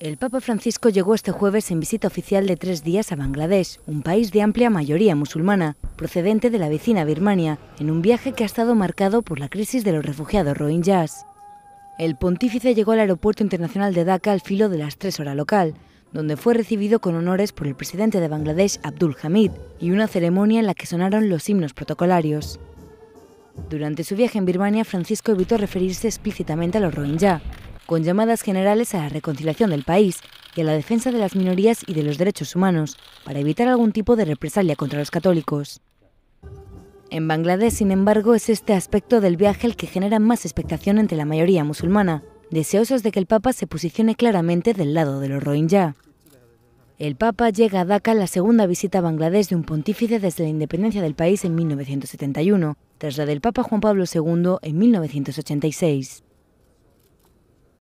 El Papa Francisco llegó este jueves en visita oficial de tres días a Bangladesh, un país de amplia mayoría musulmana, procedente de la vecina Birmania, en un viaje que ha estado marcado por la crisis de los refugiados rohingyas. El pontífice llegó al aeropuerto internacional de Dhaka al filo de las tres horas local, donde fue recibido con honores por el presidente de Bangladesh, Abdul Hamid, y una ceremonia en la que sonaron los himnos protocolarios. Durante su viaje en Birmania, Francisco evitó referirse explícitamente a los rohingya, con llamadas generales a la reconciliación del país y a la defensa de las minorías y de los derechos humanos, para evitar algún tipo de represalia contra los católicos. En Bangladesh, sin embargo, es este aspecto del viaje el que genera más expectación entre la mayoría musulmana, deseosos de que el Papa se posicione claramente del lado de los Rohingya. El Papa llega a Dhaka la segunda visita a Bangladesh de un pontífice desde la independencia del país en 1971, tras la del Papa Juan Pablo II en 1986.